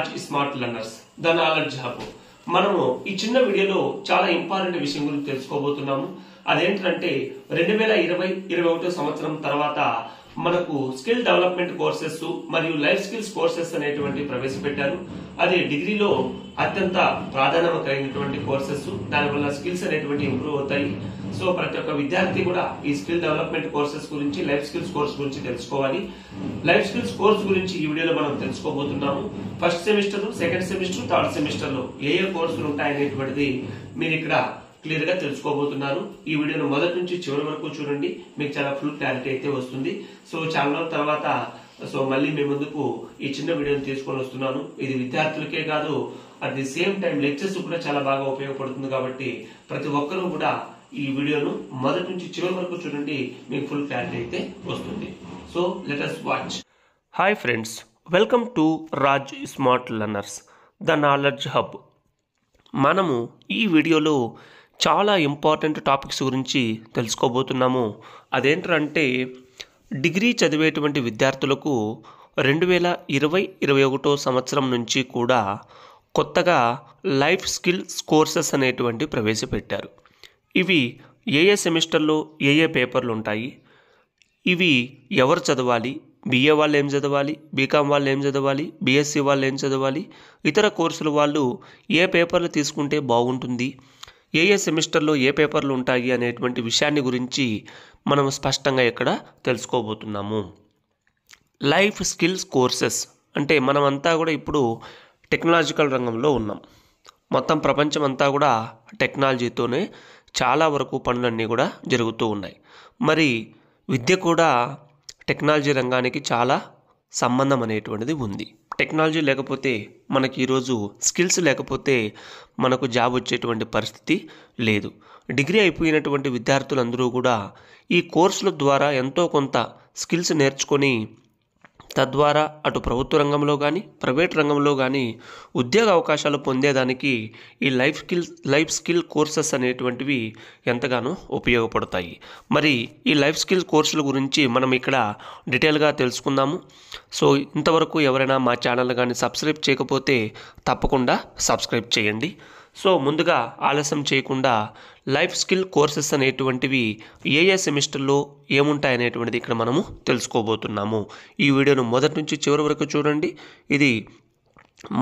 Raj smart learners the knowledge hub మనము ఈ చిన్న వీడియోలో చాలా ఇంపార్టెంట్ విషయం గురించి తెలుసుకోబోతున్నాము అదేంటంటే రెండు వేల ఇరవై ఇరవై ఒకటో సంవత్సరం తర్వాత మనకు స్కిల్ డెవలప్మెంట్ కోర్సెస్ మరియు లైఫ్ స్కిల్స్ కోర్సెస్ అనేటువంటి ప్రవేశపెట్టారు అది డిగ్రీలో అత్యంత ప్రాధాన్యత కలిగినటువంటి కోర్సెస్ దానివల్ల స్కిల్స్ అనేటువంటి ఇంప్రూవ్ అవుతాయి సో ప్రతి ఒక్క విద్యార్థి కూడా ఈ స్కిల్ డెవలప్మెంట్ కోర్సెస్ గురించి లైఫ్ స్కిల్స్ కోర్స్ గురించి తెలుసుకోవాలి లైఫ్ స్కిల్స్ కోర్స్ గురించి ఈ వీడియోలో మనం తెలుసుకోబోతున్నాము first semester second semester third semester లో ఏ ఏ కోర్సులు ఉంటాయనేటువంటిది మీరు ఇక్కడ క్లియర్ గా తెలుసుకోబోతున్నారు ఈ వీడియోను మొదటి నుంచి చివరి వరకు చూడండి మీకు చాలా ఫుల్ క్లారిటీ అయితే వస్తుంది సో చాలా తర్వాత సో మళ్ళీ మీ ముందుకు ఈ చిన్న వీడియోని తీసుకొని వస్తున్నాను ఇది విద్యార్థులకే కాదు at the same time lectures కూడా చాలా బాగా ఉపయోగపడుతుంది కాబట్టి ప్రతి ఒక్కరూ కూడా ఈ వీడియోను మొదటి నుంచి చివరి వరకు చూడండి మీకు ఫుల్ క్లారిటీ అయితే వస్తుంది so let us watch hi friends welcome to Raj smart learners the knowledge hub మనము ఈ వీడియోలో చాలా ఇంపార్టెంట్ టాపిక్స్ గురించి తెలుసుకోబోతున్నాము అదేంటంటే డిగ్రీ చదివేటువంటి విద్యార్థులకు రెండు వేల ఇరవై ఇరవై ఒకటో సంవత్సరం నుంచి కూడా కొత్తగా లైఫ్ స్కిల్స్ కోర్సెస్ అనేటువంటి ప్రవేశపెట్టారు ఇవి ఏ ఏ సెమిస్టర్లో ఏ ఏ పేపర్లు ఉంటాయి ఇవి ఎవరు చదవాలి బిఏ వాళ్ళు ఏం చదవాలి బీకామ్ వాళ్ళు ఏం చదవాలి బిఎస్సి వాళ్ళు ఏం చదవాలి ఇతర కోర్సుల వాళ్ళు ఏ పేపర్లు తీసుకుంటే బాగుంటుంది ఏ ఏ సెమిస్టర్లో ఏ పేపర్లు ఉంటాయి అనేటువంటి విషయాన్ని గురించి మనం స్పష్టంగా ఇక్కడ తెలుసుకోబోతున్నాము లైఫ్ స్కిల్స్ కోర్సెస్ అంటే మనమంతా కూడా ఇప్పుడు టెక్నాలజికల్ రంగంలో ఉన్నాం మొత్తం ప్రపంచం అంతా కూడా టెక్నాలజీతోనే చాలా వరకు పనులన్నీ కూడా జరుగుతూ ఉన్నాయి మరి విద్య కూడా టెక్నాలజీ రంగానికి చాలా సంబంధం అనేటువంటిది ఉంది టెక్నాలజీ లేకపోతే మనకి ఈరోజు స్కిల్స్ లేకపోతే మనకు జాబ్ వచ్చేటువంటి పరిస్థితి లేదు డిగ్రీ అయిపోయినటువంటి విద్యార్థులందరూ కూడా ఈ కోర్సుల ద్వారా ఎంతో కొంత స్కిల్స్ నేర్చుకొని తద్వారా అటు ప్రభుత్వ రంగంలో కానీ ప్రైవేట్ రంగంలో కానీ ఉద్యోగ అవకాశాలు పొందేదానికి ఈ life skill life skill courses అనేటువంటివి ఎంతగానో ఉపయోగపడతాయి మరి ఈ లైఫ్ స్కిల్ కోర్సుల గురించి మనం ఇక్కడ డీటెయిల్గా తెలుసుకుందాము సో ఇంతవరకు ఎవరైనా మా ఛానల్ కానీ సబ్స్క్రైబ్ చేయకపోతే తప్పకుండా సబ్స్క్రైబ్ చేయండి సో ముందుగా ఆలస్యం చేయకుండా లైఫ్ స్కిల్ కోర్సెస్ అనేటువంటివి ఏ ఏ సెమిస్టర్లో ఏముంటాయనేటువంటిది ఇక్కడ మనము తెలుసుకోబోతున్నాము ఈ వీడియోను మొదటి నుంచి చివరి వరకు చూడండి ఇది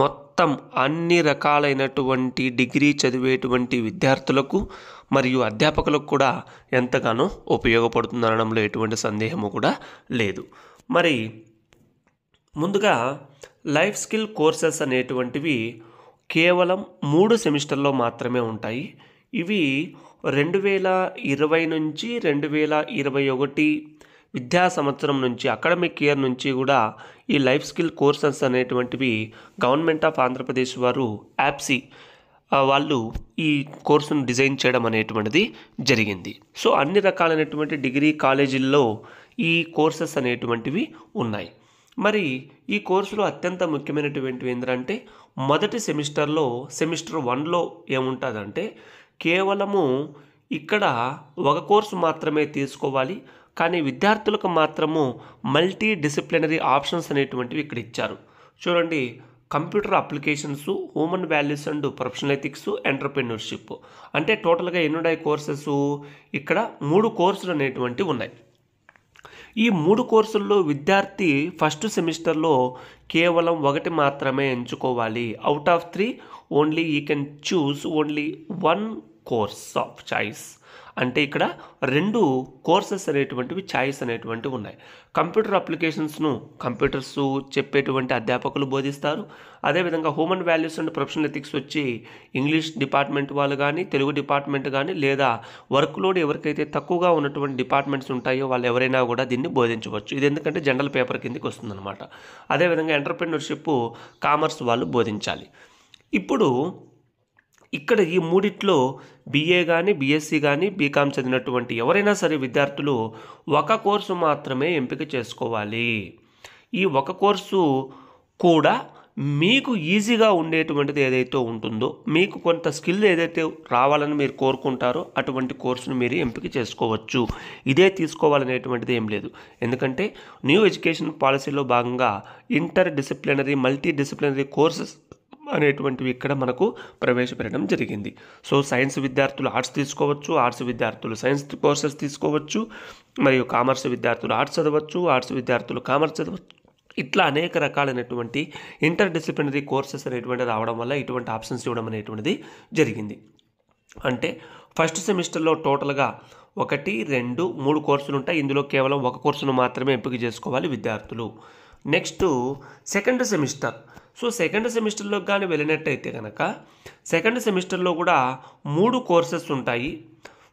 మొత్తం అన్ని రకాలైనటువంటి డిగ్రీ చదివేటువంటి విద్యార్థులకు మరియు అధ్యాపకులకు కూడా ఎంతగానో ఉపయోగపడుతుందనడంలో ఎటువంటి సందేహము కూడా లేదు మరి ముందుగా లైఫ్ స్కిల్ కోర్సెస్ అనేటువంటివి కేవలం మూడు సెమిస్టర్లో మాత్రమే ఉంటాయి ఇవి రెండు వేల ఇరవై నుంచి రెండు వేల ఇరవై ఒకటి విద్యా సంవత్సరం నుంచి అకాడమిక్ ఇయర్ నుంచి కూడా ఈ లైఫ్ స్కిల్ కోర్సెస్ అనేటువంటివి గవర్నమెంట్ ఆఫ్ ఆంధ్రప్రదేశ్ వారు యాప్సీ వాళ్ళు ఈ కోర్సును డిజైన్ చేయడం అనేటువంటిది జరిగింది సో అన్ని రకాలైనటువంటి డిగ్రీ కాలేజీల్లో ఈ కోర్సెస్ అనేటువంటివి ఉన్నాయి మరి ఈ కోర్సులో అత్యంత ముఖ్యమైనటువంటివి ఏంటంటే మొదటి సెమిస్టర్లో సెమిస్టర్ వన్లో ఏముంటుందంటే కేవలము ఇక్కడ ఒక కోర్సు మాత్రమే తీసుకోవాలి కానీ విద్యార్థులకు మాత్రము మల్టీ డిసిప్లినరీ ఆప్షన్స్ అనేటువంటివి ఇక్కడ ఇచ్చారు చూడండి computer applications human values and ethics entrepreneurship అంటే టోటల్గా ఎన్నున్నాయి కోర్సెస్ ఇక్కడ మూడు కోర్సులు అనేటువంటివి ఉన్నాయి ఈ మూడు కోర్సుల్లో విద్యార్థి ఫస్ట్ సెమిస్టర్లో కేవలం ఒకటి మాత్రమే ఎంచుకోవాలి out of three only you can choose only one course of choice అంటే ఇక్కడ రెండు కోర్సెస్ అనేటువంటివి చాయిస్ అనేటువంటివి ఉన్నాయి కంప్యూటర్ అప్లికేషన్స్ను కంప్యూటర్స్ చెప్పేటువంటి అధ్యాపకులు బోధిస్తారు అదేవిధంగా human values and professional ethics వచ్చి ఇంగ్లీష్ డిపార్ట్మెంట్ వాళ్ళు కానీ తెలుగు డిపార్ట్మెంట్ కానీ లేదా వర్క్ లోడ్ ఎవరికైతే తక్కువగా ఉన్నటువంటి డిపార్ట్మెంట్స్ ఉంటాయో వాళ్ళు ఎవరైనా కూడా దీన్ని బోధించవచ్చు ఇది ఎందుకంటే జనరల్ పేపర్ కిందకి వస్తుందన్నమాట అదేవిధంగా ఎంటర్ప్రినర్షిప్ కామర్స్ వాళ్ళు బోధించాలి ఇప్పుడు ఇక్కడ ఈ మూడిట్లో బీఏ కానీ బీఎస్సీ కానీ బీకామ్ చదివినటువంటి ఎవరైనా సరే విద్యార్థులు ఒక కోర్సు మాత్రమే ఎంపిక చేసుకోవాలి ఈ ఒక కోర్సు కూడా మీకు ఈజీగా ఉండేటువంటిది ఏదైతే ఉంటుందో మీకు కొంత స్కిల్ ఏదైతే రావాలని మీరు కోరుకుంటారో అటువంటి కోర్సును మీరు ఎంపిక చేసుకోవచ్చు ఇదే తీసుకోవాలనేటువంటిది ఏం లేదు ఎందుకంటే న్యూ ఎడ్యుకేషన్ పాలసీలో భాగంగా interdisciplinary multidisciplinary courses అనేటువంటివి ఇక్కడ మనకు ప్రవేశపెట్టడం జరిగింది సో సైన్స్ విద్యార్థులు ఆర్ట్స్ తీసుకోవచ్చు ఆర్ట్స్ విద్యార్థులు సైన్స్ కోర్సెస్ తీసుకోవచ్చు మరియు కామర్స్ విద్యార్థులు ఆర్ట్స్ చదవచ్చు ఆర్ట్స్ విద్యార్థులు కామర్స్ చదవచ్చు ఇట్లా అనేక రకాలైనటువంటి ఇంటర్ డిసిప్లినరీ కోర్సెస్ అనేటువంటి రావడం వల్ల ఇటువంటి ఆప్షన్స్ ఇవ్వడం అనేటువంటిది జరిగింది అంటే ఫస్ట్ సెమిస్టర్లో టోటల్గా ఒకటి రెండు మూడు కోర్సులు ఉంటాయి ఇందులో కేవలం ఒక కోర్సును మాత్రమే ఎంపిక చేసుకోవాలి విద్యార్థులు next second semester so second సెమిస్టర్లో కానీ వెళ్ళినట్టయితే కనుక సెకండ్ సెమిస్టర్లో కూడా మూడు కోర్సెస్ ఉంటాయి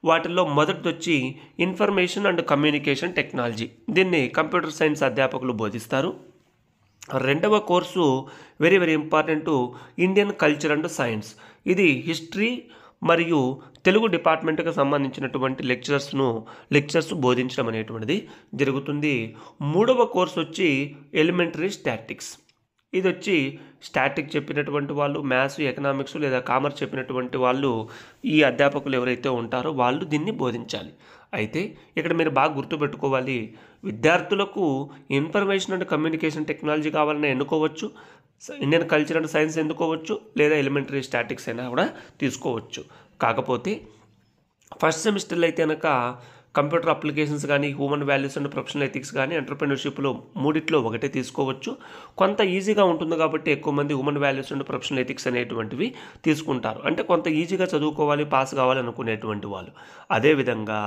వాటిల్లో మొదటిది వచ్చి ఇన్ఫర్మేషన్ అండ్ కమ్యూనికేషన్ టెక్నాలజీ దీన్ని కంప్యూటర్ సైన్స్ అధ్యాపకులు బోధిస్తారు రెండవ course very very important Indian culture and science ఇది హిస్టరీ మరియు తెలుగు డిపార్ట్మెంట్కి సంబంధించినటువంటి లెక్చరర్స్ను లెక్చర్స్ బోధించడం అనేటువంటిది జరుగుతుంది మూడవ కోర్సు వచ్చి ఎలిమెంటరీ స్టాటిక్స్ ఇది వచ్చి స్టాటిక్ చెప్పినటువంటి వాళ్ళు మ్యాథ్స్ ఎకనామిక్స్ లేదా కామర్స్ చెప్పినటువంటి వాళ్ళు ఈ అధ్యాపకులు ఎవరైతే ఉంటారో వాళ్ళు దీన్ని బోధించాలి అయితే ఇక్కడ మీరు బాగా గుర్తుపెట్టుకోవాలి విద్యార్థులకు ఇన్ఫర్మేషన్ అండ్ కమ్యూనికేషన్ టెక్నాలజీ కావాలని ఎన్నుకోవచ్చు ఇండియన్ కల్చర్ అండ్ సైన్స్ ఎందుకోవచ్చు లేదా ఎలిమెంటరీ స్టాటిక్స్ అయినా కూడా తీసుకోవచ్చు కాకపోతే ఫస్ట్ సెమిస్టర్లో అయితే కనుక కంప్యూటర్ అప్లికేషన్స్ కానీ human values and professional ethics కానీ ఎంటర్ప్రెన్యూర్షిప్లో మూడిట్లో ఒకటే తీసుకోవచ్చు కొంత ఈజీగా ఉంటుంది కాబట్టి ఎక్కువ మంది human values and professional ethics అనేటువంటివి తీసుకుంటారు అంటే కొంత ఈజీగా చదువుకోవాలి పాస్ కావాలి అనుకునేటువంటి వాళ్ళు అదేవిధంగా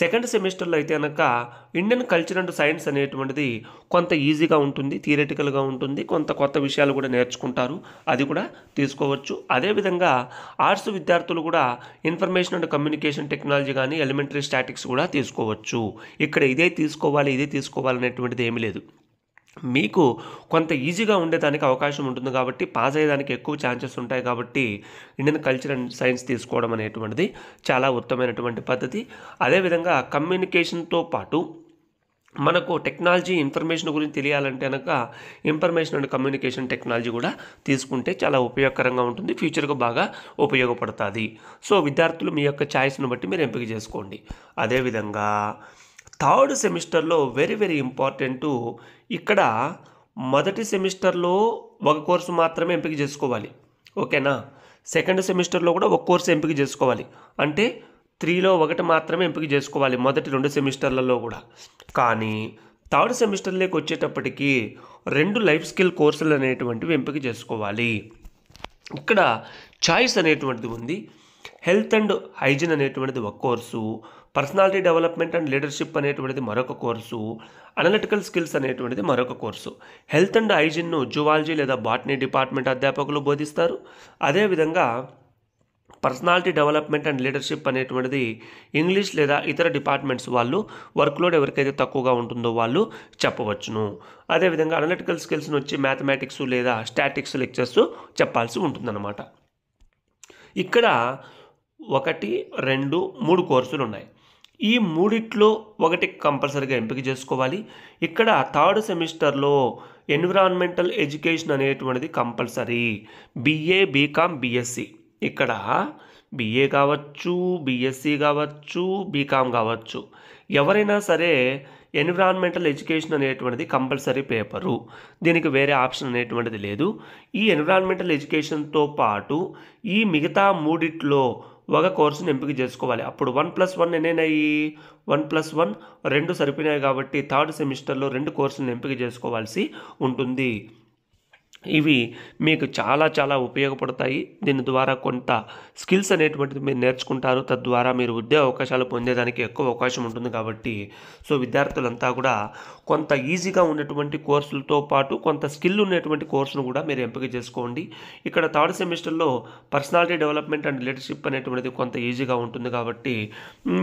సెకండ్ సెమిస్టర్లో అయితే కనుక ఇండియన్ కల్చర్ అండ్ సైన్స్ అనేటువంటిది కొంత ఈజీగా ఉంటుంది థియరటికల్గా ఉంటుంది కొంత కొత్త విషయాలు కూడా నేర్చుకుంటారు అది కూడా తీసుకోవచ్చు అదేవిధంగా ఆర్ట్స్ విద్యార్థులు కూడా ఇన్ఫర్మేషన్ అండ్ కమ్యూనికేషన్ టెక్నాలజీ కానీ ఎలిమెంటరీ స్టాటిక్స్ కూడా తీసుకోవచ్చు ఇక్కడ ఇదే తీసుకోవాలి ఇదే తీసుకోవాలనేటువంటిది ఏమీ లేదు మీకు కొంత ఈజీగా ఉండేదానికి అవకాశం ఉంటుంది కాబట్టి పాస్ అయ్యేదానికి ఎక్కువ ఛాన్సెస్ ఉంటాయి కాబట్టి ఇండియన్ కల్చర్ అండ్ సైన్స్ తీసుకోవడం అనేటువంటిది చాలా ఉత్తమైనటువంటి పద్ధతి అదేవిధంగా కమ్యూనికేషన్తో పాటు మనకు టెక్నాలజీ ఇన్ఫర్మేషన్ గురించి తెలియాలంటే కనుక ఇన్ఫర్మేషన్ అండ్ కమ్యూనికేషన్ టెక్నాలజీ కూడా తీసుకుంటే చాలా ఉపయోగకరంగా ఉంటుంది ఫ్యూచర్కు బాగా ఉపయోగపడుతుంది సో విద్యార్థులు మీ యొక్క ఛాయిస్ను బట్టి మీరు ఎంపిక చేసుకోండి అదేవిధంగా థర్డ్ సెమిస్టర్లో వెరీ వెరీ ఇంపార్టెంట్ ఇక్కడ మొదటి సెమిస్టర్లో ఒక కోర్సు మాత్రమే ఎంపిక చేసుకోవాలి ఓకేనా సెకండ్ సెమిస్టర్లో కూడా ఒక కోర్సు ఎంపిక చేసుకోవాలి అంటే త్రీలో ఒకటి మాత్రమే ఎంపిక చేసుకోవాలి మొదటి రెండు సెమిస్టర్లలో కూడా కానీ థర్డ్ సెమిస్టర్లోకి వచ్చేటప్పటికి రెండు లైఫ్ స్కిల్ కోర్సులు అనేటువంటివి ఎంపిక చేసుకోవాలి ఇక్కడ చాయిస్ అనేటువంటిది ఉంది హెల్త్ అండ్ హైజీన్ అనేటువంటిది ఒక course personality development and leadership అనేటువంటిది మరొక కోర్సు అనలిటికల్ స్కిల్స్ అనేటువంటిది మరొక కోర్సు హెల్త్ అండ్ హైజీన్ను జువాలజీ లేదా బాటనీ డిపార్ట్మెంట్ అధ్యాపకులు బోధిస్తారు అదేవిధంగా పర్సనాలిటీ డెవలప్మెంట్ అండ్ లీడర్షిప్ అనేటువంటిది ఇంగ్లీష్ లేదా ఇతర డిపార్ట్మెంట్స్ వాళ్ళు వర్క్లోడ్ ఎవరికైతే తక్కువగా ఉంటుందో వాళ్ళు చెప్పవచ్చును అదేవిధంగా అనలిటికల్ స్కిల్స్ వచ్చి మ్యాథమెటిక్స్ లేదా స్టాటిక్స్ లెక్చర్స్ చెప్పాల్సి ఉంటుందన్నమాట ఇక్కడ ఒకటి రెండు మూడు కోర్సులు ఉన్నాయి ఈ మూడిట్లో ఒకటి కంపల్సరీగా ఎంపిక చేసుకోవాలి ఇక్కడ థర్డ్ సెమిస్టర్లో ఎన్విరాన్మెంటల్ ఎడ్యుకేషన్ అనేటువంటిది కంపల్సరీ బిఏ బీకామ్ బిఎస్సి ఇక్కడ బిఏ కావచ్చు బిఎస్సి కావచ్చు బీకామ్ కావచ్చు ఎవరైనా సరే ఎన్విరాన్మెంటల్ ఎడ్యుకేషన్ అనేటువంటిది కంపల్సరీ పేపరు దీనికి వేరే ఆప్షన్ అనేటువంటిది లేదు ఈ ఎన్విరాన్మెంటల్ ఎడ్యుకేషన్తో పాటు ఈ మిగతా మూడిట్లో ఒక కోర్సును ఎంపిక చేసుకోవాలి అప్పుడు వన్ ప్లస్ వన్ ఎన్నైనాయి వన్ ప్లస్ వన్ రెండు సరిపోయినాయి కాబట్టి థర్డ్ సెమిస్టర్లో రెండు కోర్సులను ఎంపిక చేసుకోవాల్సి ఉంటుంది ఇవి మీకు చాలా చాలా ఉపయోగపడతాయి దీని ద్వారా కొంత స్కిల్స్ అనేటువంటిది మీరు నేర్చుకుంటారు తద్వారా మీరు ఉద్యోగ అవకాశాలు పొందేదానికి ఎక్కువ అవకాశం ఉంటుంది కాబట్టి సో విద్యార్థులంతా కూడా కొంత ఈజీగా ఉన్నటువంటి కోర్సులతో పాటు కొంత స్కిల్ ఉన్నటువంటి కోర్సును కూడా మీరు ఎంపిక చేసుకోండి ఇక్కడ థర్డ్ సెమిస్టర్లో పర్సనాలిటీ డెవలప్మెంట్ అండ్ లీడర్షిప్ అనేటువంటిది కొంత ఈజీగా ఉంటుంది కాబట్టి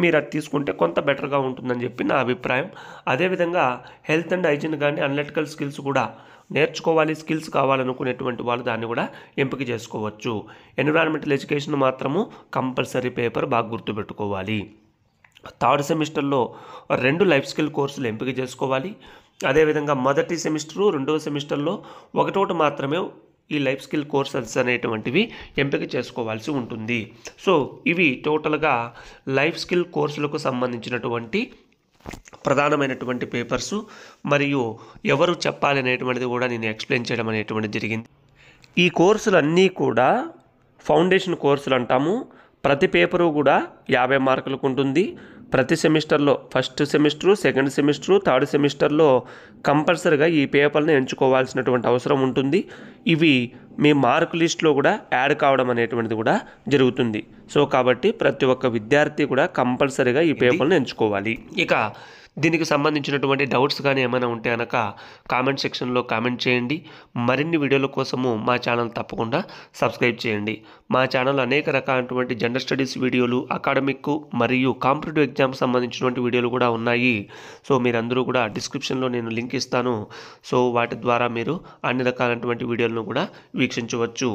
మీరు అది తీసుకుంటే కొంత బెటర్గా ఉంటుందని చెప్పి నా అభిప్రాయం అదేవిధంగా హెల్త్ అండ్ హైజీన్ కానీ అనలిటికల్ స్కిల్స్ కూడా నేర్చుకోవాలి స్కిల్స్ కావాలనుకునేటువంటి వాళ్ళు దాన్ని కూడా ఎంపిక చేసుకోవచ్చు ఎన్విరాన్మెంటల్ ఎడ్యుకేషన్ మాత్రము కంపల్సరీ పేపర్ బాగా గుర్తుపెట్టుకోవాలి థర్డ్ సెమిస్టర్లో రెండు లైఫ్ స్కిల్ కోర్సులు ఎంపిక చేసుకోవాలి అదేవిధంగా మొదటి సెమిస్టరు రెండవ సెమిస్టర్లో ఒకటోటి మాత్రమే ఈ లైఫ్ స్కిల్ కోర్సెస్ అనేటువంటివి ఎంపిక చేసుకోవాల్సి ఉంటుంది సో ఇవి టోటల్గా లైఫ్ స్కిల్ కోర్సులకు సంబంధించినటువంటి ప్రధానమైనటువంటి పేపర్సు మరియు ఎవరు చెప్పాలి అనేటువంటిది కూడా నేను ఎక్స్ప్లెయిన్ చేయడం అనేటువంటిది జరిగింది ఈ కోర్సులన్నీ కూడా ఫౌండేషన్ కోర్సులు అంటాము ప్రతి పేపరు కూడా యాభై మార్కులకు ఉంటుంది ప్రతి సెమిస్టర్లో first semester second semester third సెమిస్టర్లో కంపల్సరిగా ఈ పేపర్ని ఎంచుకోవాల్సినటువంటి అవసరం ఉంటుంది ఇవి మీ మార్కు లిస్ట్లో కూడా యాడ్ కావడం అనేటువంటిది కూడా జరుగుతుంది సో కాబట్టి ప్రతి ఒక్క విద్యార్థి కూడా కంపల్సరిగా ఈ పేపర్ని ఎంచుకోవాలి ఇక దీనికి సంబంధించినటువంటి డౌట్స్ కానీ ఏమైనా ఉంటే అనక కామెంట్ సెక్షన్లో కామెంట్ చేయండి మరిన్ని వీడియోల కోసము మా ఛానల్ తప్పకుండా సబ్స్క్రైబ్ చేయండి మా ఛానల్ అనేక రకాలైనటువంటి జనరల్ స్టడీస్ వీడియోలు అకాడమిక్ మరియు కాంపిటేటివ్ ఎగ్జామ్ సంబంధించినటువంటి వీడియోలు కూడా ఉన్నాయి సో మీరందరూ కూడా డిస్క్రిప్షన్లో నేను లింక్ ఇస్తాను సో వాటి ద్వారా మీరు అన్ని రకాలైనటువంటి వీడియోలను కూడా వీక్షించవచ్చు